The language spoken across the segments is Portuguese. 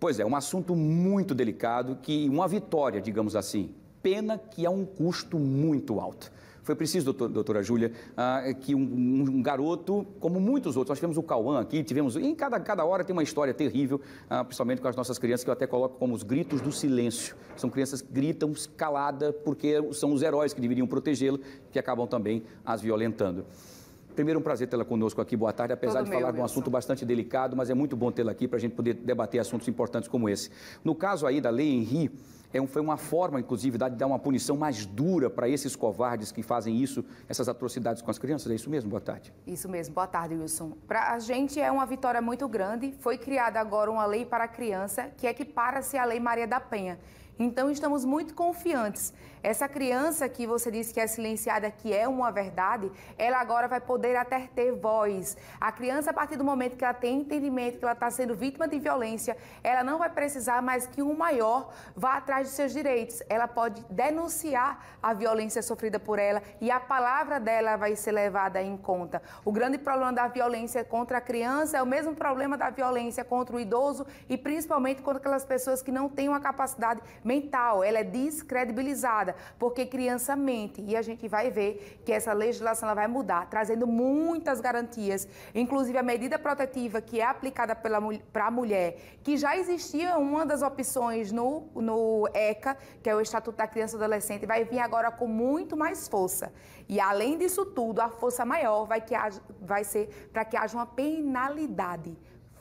Pois é, um assunto muito delicado que uma vitória, digamos assim. Pena que é um custo muito alto. Foi preciso, doutor, doutora Júlia, uh, que um, um, garoto, como muitos outros, nós tivemos o Cauã aqui, tivemos. Em cada, cada hora tem uma história terrível, uh, principalmente com as nossas crianças, que eu até coloco como os gritos do silêncio. São crianças que gritam calada, porque são os heróis que deveriam protegê-lo, que acabam também as violentando. Primeiro, um prazer tê-la conosco aqui. Boa tarde. Apesar Todo de falar de um assunto bastante delicado, mas é muito bom tê-la aqui para a gente poder debater assuntos importantes como esse. No caso aí da Lei Henri, é um, foi uma forma, inclusive, de dar uma punição mais dura para esses covardes que fazem isso, essas atrocidades com as crianças. É isso mesmo? Boa tarde. Isso mesmo. Boa tarde, Wilson. Para a gente é uma vitória muito grande. Foi criada agora uma lei para a criança que equipara-se é à Lei Maria da Penha. Então estamos muito confiantes. Essa criança que você disse que é silenciada, que é uma verdade, ela agora vai poder até ter voz. A criança, a partir do momento que ela tem entendimento que ela está sendo vítima de violência, ela não vai precisar mais que um maior vá atrás dos seus direitos. Ela pode denunciar a violência sofrida por ela e a palavra dela vai ser levada em conta. O grande problema da violência contra a criança é o mesmo problema da violência contra o idoso e principalmente contra aquelas pessoas que não têm uma capacidade mental, ela é descredibilizada, porque criança mente. E a gente vai ver que essa legislação ela vai mudar, trazendo muitas garantias, inclusive a medida protetiva que é aplicada para a mulher, que já existia uma das opções no, no ECA, que é o Estatuto da Criança e Adolescente, vai vir agora com muito mais força. E além disso tudo, a força maior vai, que, vai ser para que haja uma penalidade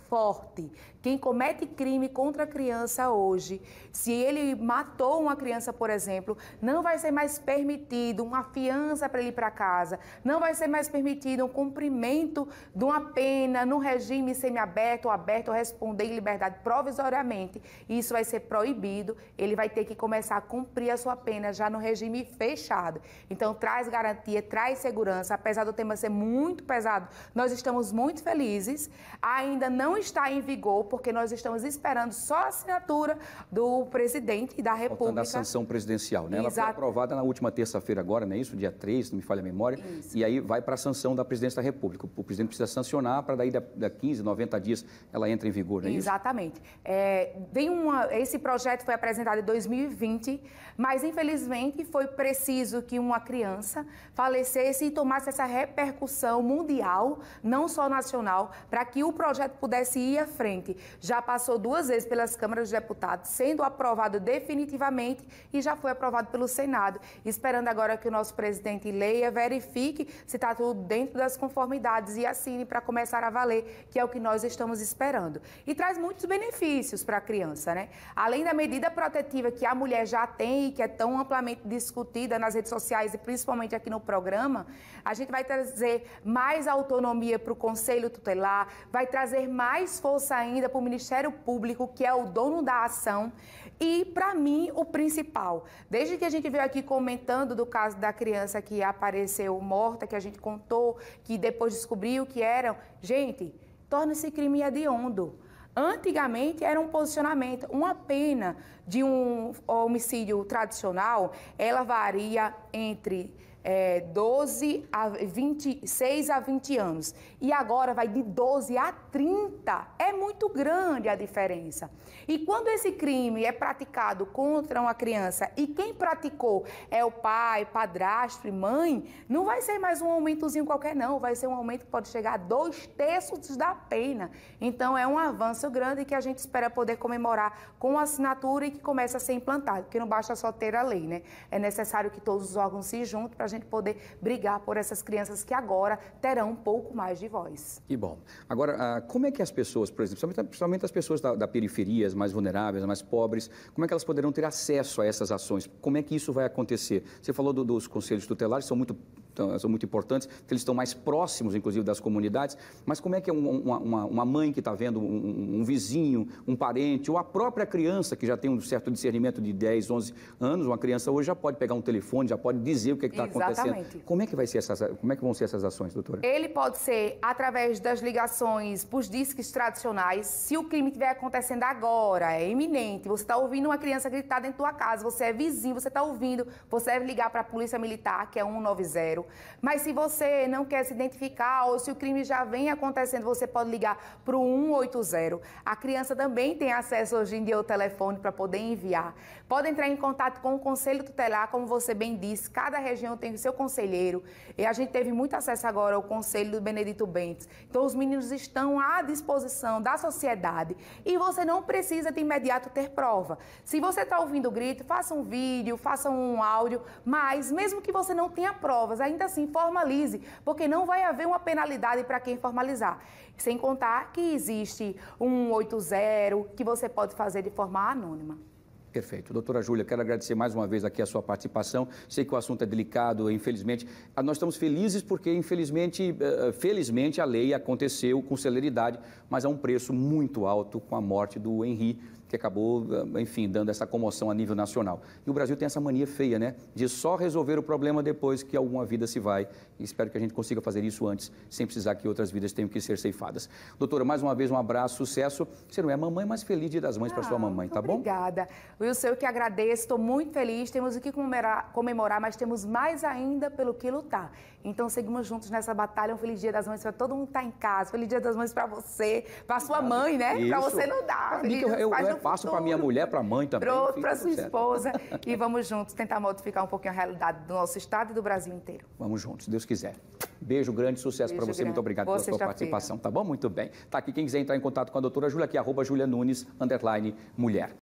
forte. Quem comete crime contra a criança hoje, se ele matou uma criança, por exemplo, não vai ser mais permitido uma fiança para ele ir para casa, não vai ser mais permitido um cumprimento de uma pena no regime semiaberto ou aberto, responder em liberdade provisoriamente. Isso vai ser proibido, ele vai ter que começar a cumprir a sua pena já no regime fechado. Então, traz garantia, traz segurança, apesar do tema ser muito pesado, nós estamos muito felizes. Ainda não está em vigor, porque nós estamos esperando só a assinatura do presidente e da República. Faltando a sanção presidencial, né? Exato. Ela foi aprovada na última terça-feira agora, não é isso? Dia 3, não me falha a memória. Isso. E aí vai para a sanção da presidência da República. O presidente precisa sancionar para daí da, 15, 90 dias ela entra em vigor, não é Exatamente. isso? Exatamente. É, esse projeto foi apresentado em 2020, mas infelizmente foi preciso que uma criança falecesse e tomasse essa repercussão mundial, não só nacional, para que o projeto pudesse se ir à frente. Já passou duas vezes pelas Câmaras de Deputados, sendo aprovado definitivamente e já foi aprovado pelo Senado. Esperando agora que o nosso presidente leia, verifique se está tudo dentro das conformidades e assine para começar a valer, que é o que nós estamos esperando. E traz muitos benefícios para a criança, né? Além da medida protetiva que a mulher já tem e que é tão amplamente discutida nas redes sociais e principalmente aqui no programa, a gente vai trazer mais autonomia para o Conselho Tutelar, vai trazer mais mais força ainda para o Ministério Público, que é o dono da ação, e para mim o principal. Desde que a gente veio aqui comentando do caso da criança que apareceu morta, que a gente contou, que depois descobriu que eram, gente, torna-se crime hediondo. Antigamente era um posicionamento, uma pena de um homicídio tradicional, ela varia entre é, 12 a 26 a 20 anos. E agora vai de 12 a 30. É muito grande a diferença. E quando esse crime é praticado contra uma criança e quem praticou é o pai, padrasto e mãe, não vai ser mais um aumentozinho qualquer, não. Vai ser um aumento que pode chegar a dois terços da pena. Então é um avanço grande que a gente espera poder comemorar com a assinatura e que começa a ser implantado, porque não basta só ter a lei, né? É necessário que todos os órgãos se juntem para a gente gente poder brigar por essas crianças que agora terão um pouco mais de voz. E bom, agora, ah, como é que as pessoas, por exemplo, principalmente as pessoas da, da periferia, as mais vulneráveis, as mais pobres, como é que elas poderão ter acesso a essas ações? Como é que isso vai acontecer? Você falou do, dos conselhos tutelares, são muito são muito importantes, porque eles estão mais próximos, inclusive, das comunidades. Mas como é que é uma, uma, uma mãe que está vendo um, um, vizinho, um parente, ou a própria criança que já tem um certo discernimento de 10, 11 anos, uma criança hoje já pode pegar um telefone, já pode dizer o que é está acontecendo. Como é que vai ser essas, como é que vão ser essas ações, doutora? Ele pode ser através das ligações para os disques tradicionais. Se o crime estiver acontecendo agora, é iminente, você está ouvindo uma criança gritar dentro da tua casa, você é vizinho, você está ouvindo, você deve ligar para a Polícia Militar, que é 190. Mas se você não quer se identificar ou se o crime já vem acontecendo, você pode ligar para o 180. A criança também tem acesso hoje em dia ao telefone para poder enviar. Pode entrar em contato com o Conselho Tutelar, como você bem disse, cada região tem o seu conselheiro. E a gente teve muito acesso agora ao Conselho do Benedito Bentes. Então, os meninos estão à disposição da sociedade e você não precisa de imediato ter prova. Se você está ouvindo o grito, faça um vídeo, faça um áudio, mas mesmo que você não tenha provas, ainda é ainda assim formalize, porque não vai haver uma penalidade para quem formalizar. Sem contar que existe um 80 que você pode fazer de forma anônima. Perfeito. Doutora Júlia, quero agradecer mais uma vez aqui a sua participação. Sei que o assunto é delicado, infelizmente. Ah, nós estamos felizes porque, infelizmente, eh, eh, felizmente a lei aconteceu com celeridade, mas a um preço muito alto com a morte do Henrique que acabou, ah, enfim, dando essa comoção a nível nacional. E o Brasil tem essa mania feia, né? De só resolver o problema depois que alguma vida se vai. E espero que a gente consiga fazer isso antes, sem precisar que outras vidas tenham que ser ceifadas. Doutora, mais uma vez um abraço, sucesso. Você não é mamãe, mas feliz dia das mães ah, para sua mamãe, tá obrigada. bom? Obrigada. Wilson, eu que agradeço, estou muito feliz. Temos o que comemorar, mas temos mais ainda pelo que lutar. Então seguimos juntos nessa batalha. Um feliz dia das mães para todo mundo que está em casa. Feliz dia das mães para você, para sua mãe, né? Para você não dá. Feliz, eu, eu, eu, Passo para minha mulher, para a mãe também. Para sua esposa. E vamos juntos tentar modificar um pouquinho a realidade do nosso estado e do Brasil inteiro. Vamos juntos, se Deus quiser. Beijo grande, sucesso para você. Grande. Muito obrigado pela sua participação, tá bom? Muito bem. Tá aqui quem quiser entrar em contato com a doutora Júlia, aqui, arroba Julia Nunes, underline, mulher.